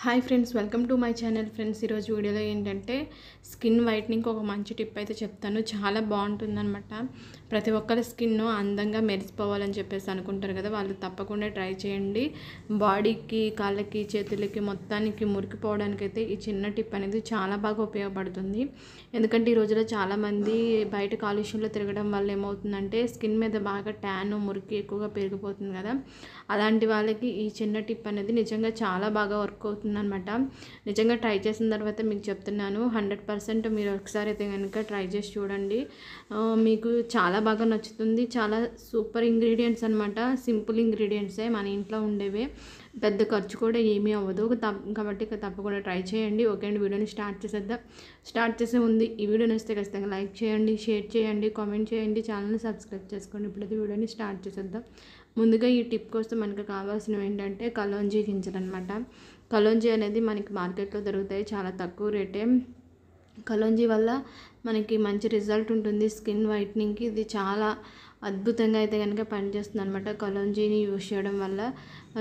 hi friends welcome to my channel friends ఈరోజు వీడియోలో ఏంటంటే స్కిన్ వైట్నింగ్ ఒక మంచి టిప్ అయితే చెప్తాను చాలా బాగుంటుందన్నమాట ప్రతి ఒక్కరి స్కిన్ అందంగా మెరిసిపోవాలని చెప్పేసి అనుకుంటారు కదా వాళ్ళు తప్పకుండా ట్రై చేయండి బాడీకి కాళ్ళకి చేతులకి మొత్తానికి మురికిపోవడానికైతే ఈ చిన్న టిప్ అనేది చాలా బాగా ఉపయోగపడుతుంది ఎందుకంటే ఈ రోజులో చాలామంది బయట కాలుష్యంలో తిరగడం వల్ల ఏమవుతుందంటే స్కిన్ మీద బాగా ట్యాన్ మురికి ఎక్కువగా పెరిగిపోతుంది కదా అలాంటి వాళ్ళకి ఈ చిన్న టిప్ అనేది నిజంగా చాలా బాగా వర్క్ అవుతుంది అనుకుంటున్నాను అనమాట నిజంగా ట్రై చేసిన తర్వాత మీకు చెప్తున్నాను హండ్రెడ్ పర్సెంట్ మీరు ఒకసారి అయితే కనుక ట్రై చేసి చూడండి మీకు చాలా బాగా నచ్చుతుంది చాలా సూపర్ ఇంగ్రీడియంట్స్ అనమాట సింపుల్ ఇంగ్రీడియంట్సే మన ఇంట్లో ఉండేవే పెద్ద ఖర్చు కూడా ఏమీ అవ్వదు కాబట్టి తప్పకుండా ట్రై చేయండి ఓకే అండి వీడియోని స్టార్ట్ చేసేద్దాం స్టార్ట్ చేసే ఉంది ఈ వీడియో నచ్చితే ఖచ్చితంగా లైక్ చేయండి షేర్ చేయండి కామెంట్ చేయండి ఛానల్ని సబ్స్క్రైబ్ చేసుకోండి ఇప్పుడైతే వీడియోని స్టార్ట్ చేసేద్దాం ముందుగా ఈ టిప్ కోసం మనకు కావాల్సినవి ఏంటంటే కలోంజీ గింజలు అనమాట కలోంజీ అనేది మనకి మార్కెట్లో దొరుకుతాయి చాలా తక్కువ రేటే కలోంజీ వల్ల మనకి మంచి రిజల్ట్ ఉంటుంది స్కిన్ వైట్నింగ్కి ఇది చాలా అద్భుతంగా అయితే కనుక పనిచేస్తుంది అనమాట కలోంజీని యూజ్ చేయడం వల్ల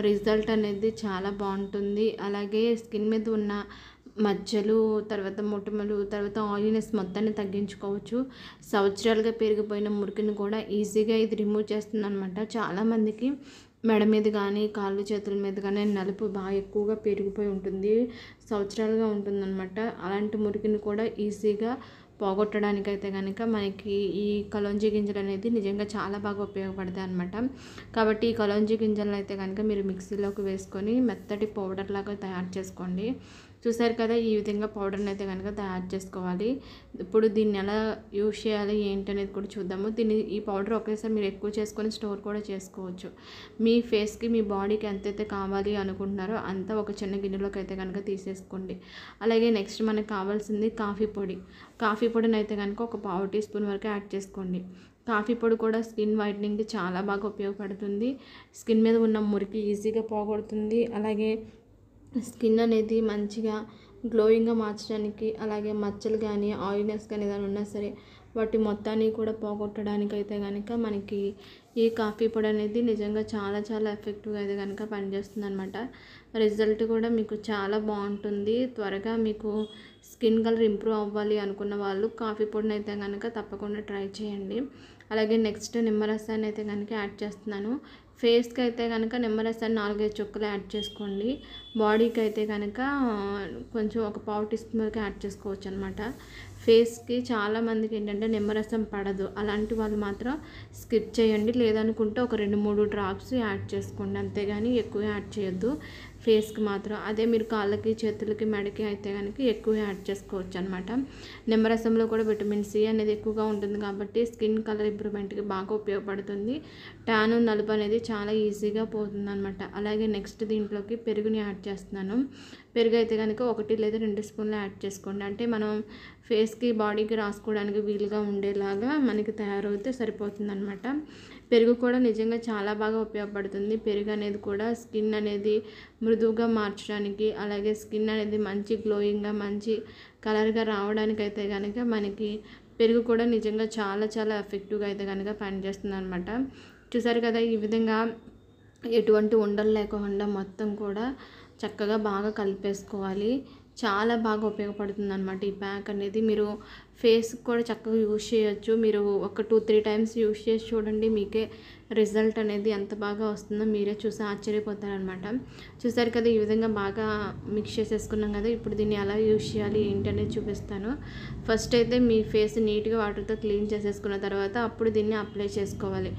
రిజల్ట్ అనేది చాలా బాగుంటుంది అలాగే స్కిన్ మీద ఉన్న మజ్జలు తర్వాత మొటిమలు తర్వాత ఆయిలీనెస్ మొత్తాన్ని తగ్గించుకోవచ్చు సంవత్సరాలుగా పెరిగిపోయిన మురికిని కూడా ఈజీగా ఇది రిమూవ్ చేస్తుంది అనమాట చాలామందికి మెడ మీద కానీ కాళ్ళు చేతుల మీద కానీ నలుపు బాగా ఎక్కువగా పెరిగిపోయి ఉంటుంది సంవత్సరాలుగా ఉంటుందన్నమాట అలాంటి మురికిని కూడా ఈజీగా పోగొట్టడానికి అయితే కనుక మనకి ఈ కలోంజీ గింజలు అనేది నిజంగా చాలా బాగా ఉపయోగపడతాయి అనమాట కాబట్టి ఈ కలోంజీ గింజలను అయితే కనుక మీరు మిక్సీలోకి వేసుకొని మెత్తటి పౌడర్ లాగా తయారు చేసుకోండి చూసారు కదా ఈ విధంగా పౌడర్ని అయితే కనుక తయారు చేసుకోవాలి ఇప్పుడు దీన్ని ఎలా యూజ్ చేయాలి ఏంటనేది కూడా చూద్దాము దీన్ని ఈ పౌడర్ ఒకేసారి మీరు ఎక్కువ చేసుకొని స్టోర్ కూడా చేసుకోవచ్చు మీ ఫేస్కి మీ బాడీకి ఎంతైతే కావాలి అనుకుంటున్నారో అంతా ఒక చిన్న గిన్నెలోకి అయితే కనుక తీసేసుకోండి అలాగే నెక్స్ట్ మనకు కావాల్సింది కాఫీ పొడి కాఫీ పొడిని అయితే కనుక ఒక పావు టీ స్పూన్ వరకు యాడ్ చేసుకోండి కాఫీ పొడి కూడా స్కిన్ వైట్నింగ్కి చాలా బాగా ఉపయోగపడుతుంది స్కిన్ మీద ఉన్న మురికి ఈజీగా పోగొడుతుంది అలాగే స్కిన్ అనేది మంచిగా గ్లోయింగ్గా మార్చడానికి అలాగే మచ్చలు కానీ ఆయిల్నెస్ కానీ ఏదైనా ఉన్నా సరే వాటి మొత్తాన్ని కూడా పోగొట్టడానికైతే కనుక మనకి ఈ కాఫీ పొడి అనేది నిజంగా చాలా చాలా ఎఫెక్టివ్గా అయితే కనుక పనిచేస్తుంది అనమాట రిజల్ట్ కూడా మీకు చాలా బాగుంటుంది త్వరగా మీకు స్కిన్ కలర్ ఇంప్రూవ్ అవ్వాలి అనుకున్న వాళ్ళు కాఫీ పొడిని అయితే కనుక తప్పకుండా ట్రై చేయండి అలాగే నెక్స్ట్ నిమ్మరసాన్ని అయితే కనుక యాడ్ చేస్తున్నాను ఫేస్కి అయితే కనుక నిమ్మరస్ అని నాలుగైదు చుక్కలు యాడ్ చేసుకోండి బాడీకి అయితే కనుక కొంచెం ఒక పావు టీ స్పూన్ వరకు యాడ్ చేసుకోవచ్చు అనమాట ఫేస్కి చాలామందికి ఏంటంటే నిమ్మరసం పడదు అలాంటి వాళ్ళు మాత్రం స్కిప్ చేయండి లేదనుకుంటే ఒక రెండు మూడు డ్రాప్స్ యాడ్ చేసుకోండి అంతేగాని ఎక్కువ యాడ్ చేయొద్దు ఫేస్కి మాత్రం అదే మీరు కాళ్ళకి చేతులకి మెడకి అయితే కనుక ఎక్కువ యాడ్ చేసుకోవచ్చు అనమాట నిమ్మరసంలో కూడా విటమిన్ సి అనేది ఎక్కువగా ఉంటుంది కాబట్టి స్కిన్ కలర్ ఇంప్రూవ్మెంట్కి బాగా ఉపయోగపడుతుంది ట్యాన్ నలుపు అనేది చాలా ఈజీగా పోతుంది అనమాట అలాగే నెక్స్ట్ దీంట్లోకి పెరుగుని యాడ్ చేస్తున్నాను పెరుగు అయితే కనుక ఒకటి లేదా రెండు స్పూన్లు యాడ్ చేసుకోండి అంటే మనం ఫేస్కి బాడీకి రాసుకోవడానికి వీలుగా ఉండేలాగా మనకి తయారవుతే సరిపోతుంది అనమాట పెరుగు కూడా నిజంగా చాలా బాగా ఉపయోగపడుతుంది పెరుగు అనేది కూడా స్కిన్ అనేది మృదువుగా మార్చడానికి అలాగే స్కిన్ అనేది మంచి గ్లోయింగ్గా మంచి కలర్గా రావడానికి అయితే కనుక మనకి పెరుగు కూడా నిజంగా చాలా చాలా ఎఫెక్టివ్గా అయితే కనుక పనిచేస్తుంది అనమాట చూసారు కదా ఈ విధంగా ఎటువంటి ఉండలు లేకుండా మొత్తం కూడా చక్కగా బాగా కలిపేసుకోవాలి చాలా బాగా ఉపయోగపడుతుంది అనమాట ఈ ప్యాక్ అనేది మీరు ఫేస్కి కూడా చక్కగా యూజ్ చేయొచ్చు మీరు ఒక టూ త్రీ టైమ్స్ యూజ్ చేసి చూడండి మీకే రిజల్ట్ అనేది ఎంత బాగా వస్తుందో మీరే చూసి ఆశ్చర్యపోతారనమాట చూసారు కదా ఈ విధంగా బాగా మిక్స్ చేసేసుకున్నాం కదా ఇప్పుడు దీన్ని ఎలా యూజ్ చేయాలి ఏంటి అనేది చూపిస్తాను ఫస్ట్ అయితే మీ ఫేస్ నీట్గా వాటర్తో క్లీన్ చేసేసుకున్న తర్వాత అప్పుడు దీన్ని అప్లై చేసుకోవాలి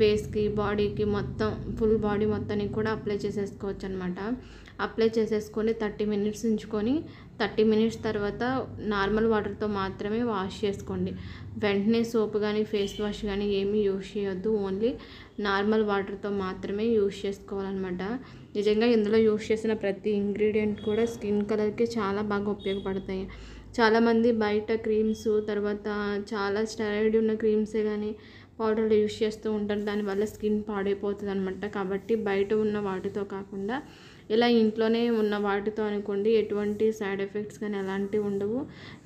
ఫేస్కి బాడీకి మొత్తం ఫుల్ బాడీ మొత్తానికి కూడా అప్లై చేసేసుకోవచ్చు అనమాట అప్లై చేసేసుకొని థర్టీ మినిట్స్ ఉంచుకొని థర్టీ మినిట్స్ తర్వాత నార్మల్ వాటర్తో మాత్రమే వాష్ చేసుకోండి వెంటనే సోప్ కానీ ఫేస్ వాష్ కానీ ఏమీ యూజ్ చేయొద్దు ఓన్లీ నార్మల్ వాటర్తో మాత్రమే యూజ్ చేసుకోవాలన్నమాట నిజంగా ఇందులో యూజ్ చేసిన ప్రతి ఇంగ్రీడియంట్ కూడా స్కిన్ కలర్కి చాలా బాగా ఉపయోగపడతాయి చాలామంది బయట క్రీమ్స్ తర్వాత చాలా స్టెరాయిడ్ ఉన్న క్రీమ్సే కానీ పౌడర్లు యూస్ చేస్తూ ఉంటారు దానివల్ల స్కిన్ పాడైపోతుంది అనమాట కాబట్టి బయట ఉన్న వాటితో కాకుండా ఇలా ఇంట్లోనే ఉన్న వాటితో అనుకోండి ఎటువంటి సైడ్ ఎఫెక్ట్స్ కానీ అలాంటివి ఉండవు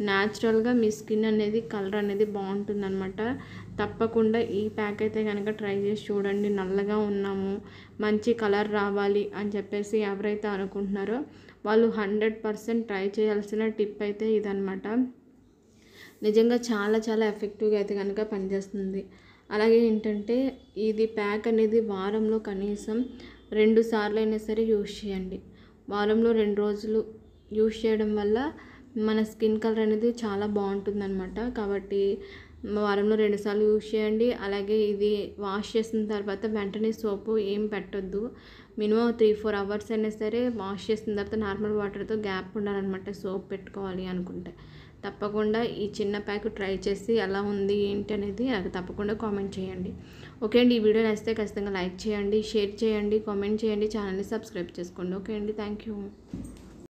న్యాచురల్గా మీ స్కిన్ అనేది కలర్ అనేది బాగుంటుంది అనమాట తప్పకుండా ఈ ప్యాక్ అయితే కనుక ట్రై చేసి చూడండి నల్లగా ఉన్నాము మంచి కలర్ రావాలి అని చెప్పేసి ఎవరైతే అనుకుంటున్నారో వాళ్ళు హండ్రెడ్ పర్సెంట్ ట్రై చేయాల్సిన టిప్ అయితే ఇదనమాట నిజంగా చాలా చాలా ఎఫెక్టివ్గా అయితే కనుక పనిచేస్తుంది అలాగే ఏంటంటే ఇది ప్యాక్ అనేది వారంలో కనీసం రెండు సార్లు అయినా సరే యూస్ చేయండి వారంలో రెండు రోజులు యూస్ చేయడం వల్ల మన స్కిన్ కలర్ అనేది చాలా బాగుంటుందన్నమాట కాబట్టి వారంలో రెండుసార్లు యూజ్ చేయండి అలాగే ఇది వాష్ చేసిన తర్వాత వెంటనే సోపు ఏం పెట్టొద్దు మినిమం త్రీ ఫోర్ అవర్స్ అయినా సరే వాష్ చేసిన తర్వాత నార్మల్ వాటర్తో గ్యాప్ ఉండాలన్నమాట సోప్ పెట్టుకోవాలి అనుకుంటే తప్పకుండా ఈ చిన్న ప్యాక్ ట్రై చేసి ఎలా ఉంది ఏంటి అనేది నాకు తప్పకుండా కామెంట్ చేయండి ఓకే అండి ఈ వీడియో నచ్చితే ఖచ్చితంగా లైక్ చేయండి షేర్ చేయండి కామెంట్ చేయండి ఛానల్ని సబ్స్క్రైబ్ చేసుకోండి ఓకే అండి థ్యాంక్ యూ